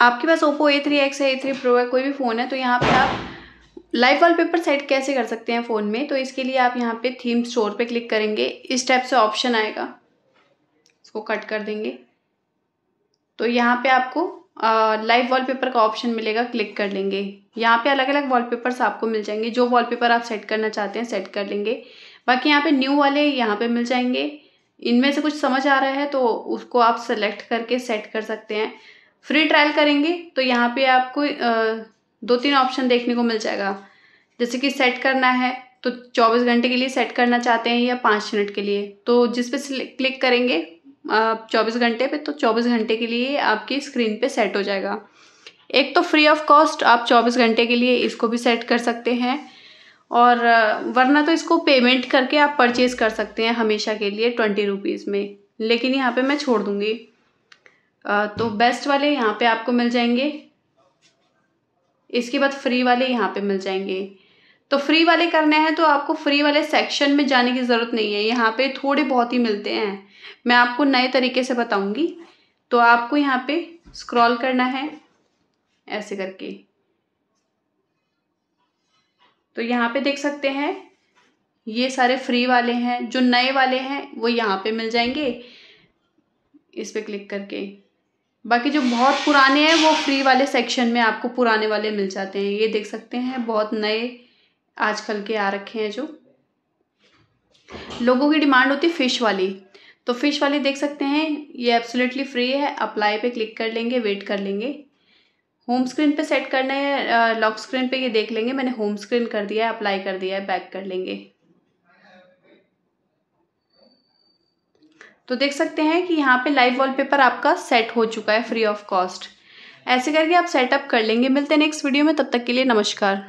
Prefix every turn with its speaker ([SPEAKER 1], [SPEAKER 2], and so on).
[SPEAKER 1] आपके पास Oppo A three X है ए थ्री प्रो है कोई भी फ़ोन है तो यहाँ पे आप लाइव वॉलपेपर सेट कैसे कर सकते हैं फ़ोन में तो इसके लिए आप यहाँ पे थीम स्टोर पे क्लिक करेंगे इस टाइप से ऑप्शन आएगा इसको कट कर देंगे तो यहाँ पे आपको लाइव वॉलपेपर का ऑप्शन मिलेगा क्लिक कर लेंगे यहाँ पे अलग अलग वॉलपेपर्स आपको मिल जाएंगे जो वॉलपेपर आप सेट करना चाहते हैं सेट कर लेंगे बाकी यहाँ पर न्यू वाले यहाँ पर मिल जाएंगे इनमें से कुछ समझ आ रहा है तो उसको आप सेलेक्ट करके सेट कर सकते हैं फ्री ट्रायल करेंगे तो यहाँ पे आपको दो तीन ऑप्शन देखने को मिल जाएगा जैसे कि सेट करना है तो 24 घंटे के लिए सेट करना चाहते हैं या पाँच मिनट के लिए तो जिस पे क्लिक करेंगे चौबीस घंटे पे तो चौबीस घंटे के लिए आपकी स्क्रीन पे सेट हो जाएगा एक तो फ्री ऑफ कॉस्ट आप चौबीस घंटे के लिए इसको भी सेट कर सकते हैं और वरना तो इसको पेमेंट करके आप परचेज़ कर सकते हैं हमेशा के लिए ट्वेंटी रुपीज़ में लेकिन यहाँ पर मैं छोड़ दूँगी तो बेस्ट वाले यहाँ पे आपको मिल जाएंगे इसके बाद फ्री वाले यहाँ पे मिल जाएंगे तो फ्री वाले करने हैं तो आपको फ्री वाले सेक्शन में जाने की ज़रूरत नहीं है यहाँ पे थोड़े बहुत ही मिलते हैं मैं आपको नए तरीके से बताऊँगी तो आपको यहाँ पे स्क्रॉल करना है ऐसे करके तो यहाँ पे देख सकते हैं ये सारे फ्री वाले हैं जो नए वाले हैं वो यहाँ पे मिल जाएंगे इस पर क्लिक करके बाकी जो बहुत पुराने हैं वो फ्री वाले सेक्शन में आपको पुराने वाले मिल जाते हैं ये देख सकते हैं बहुत नए आजकल के आ रखे हैं जो लोगों की डिमांड होती है फ़िश वाली तो फ़िश वाली देख सकते हैं ये एब्सोल्युटली फ्री है अप्लाई पे क्लिक कर लेंगे वेट कर लेंगे होम स्क्रीन पे सेट करना है लॉक स्क्रीन पे ये देख लेंगे मैंने होम स्क्रीन कर दिया है अप्लाई कर दिया है बैक कर लेंगे तो देख सकते हैं कि यहाँ पे लाइव वॉलपेपर आपका सेट हो चुका है फ्री ऑफ कॉस्ट ऐसे करके आप सेटअप कर लेंगे मिलते हैं नेक्स्ट वीडियो में तब तक के लिए नमस्कार